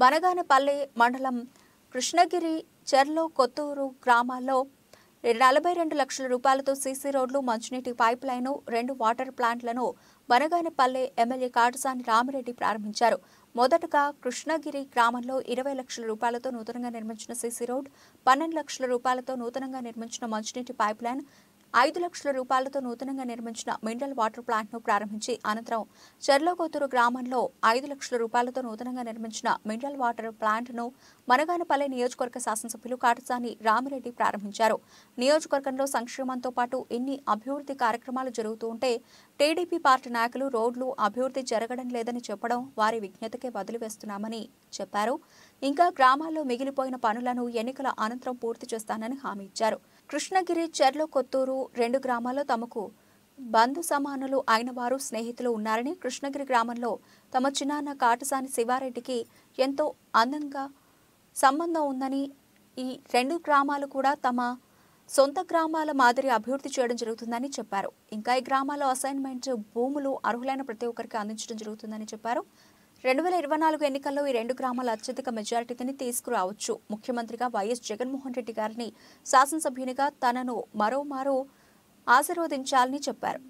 వనగానపల్లి మండలం కృష్ణగిరి చెర్లో కొత్తూరు గ్రామాల్లో నలభై రెండు లక్షల రూపాయలతో సీసీ రోడ్లు మంచినీటి పైప్ లైను రెండు వాటర్ ప్లాంట్లను బనగానపల్లె ఎమ్మెల్యే కాటసాని రామిరెడ్డి ప్రారంభించారు మొదటగా కృష్ణగిరి గ్రామంలో ఇరవై లక్షల రూపాయలతో నూతనంగా నిర్మించిన సీసీ రోడ్ పన్నెండు లక్షల రూపాయలతో నూతనంగా నిర్మించిన మంచినీటి పైప్ లైన్ ఐదు లక్షల రూపాయలతో నూతనంగా నిర్మించిన మినరల్ వాటర్ ప్లాంట్ను ప్రారంభించి అనంతరం చెర్లోగోతూరు గ్రామంలో ఐదు లక్షల రూపాయలతో నూతనంగా నిర్మించిన మినరల్ వాటర్ ప్లాంట్ను మనగానపల్లి నియోజకవర్గ శాసనసభ్యులు కాటసాని రామిరెడ్డి ప్రారంభించారు నియోజకవర్గంలో సంక్షేమంతో పాటు ఇన్ని అభివృద్ధి కార్యక్రమాలు జరుగుతూ ఉంటే టీడీపీ పార్టీ నాయకులు రోడ్లు అభివృద్ధి జరగడం లేదని చెప్పడం వారి విజ్ఞతకే వదిలివేస్తున్నామని చెప్పారు ఇంకా గ్రామాల్లో మిగిలిపోయిన పనులను ఎన్నికల అనంతరం పూర్తి చేస్తానని హామీ ఇచ్చారు కృష్ణగిరి చెర్ల కొత్తూరు రెండు గ్రామాల్లో తమకు బంధు సమానులు అయిన వారు స్నేహితులు ఉన్నారని కృష్ణగిరి గ్రామంలో తమ చిన్నాన్న కాటసాని శివారెడ్డికి ఎంతో అందంగా సంబంధం ఉందని ఈ రెండు గ్రామాలు కూడా తమ సొంత గ్రామాల మాదిరి అభివృద్ధి చేయడం జరుగుతుందని చెప్పారు ఇంకా ఈ గ్రామాల్లో అసైన్మెంట్ భూములు అర్హులైన ప్రతి ఒక్కరికి అందించడం జరుగుతుందని చెప్పారు రెండు వేల ఇరవై నాలుగు ఎన్నికల్లో ఈ రెండు గ్రామాల అత్యధిక మెజారిటీని తీసుకురావచ్చు ముఖ్యమంత్రిగా వైఎస్ జగన్మోహన్ రెడ్డి గారిని శాసనసభ్యునిగా తనను మరోమారు ఆశీర్వదించాలని చెప్పారు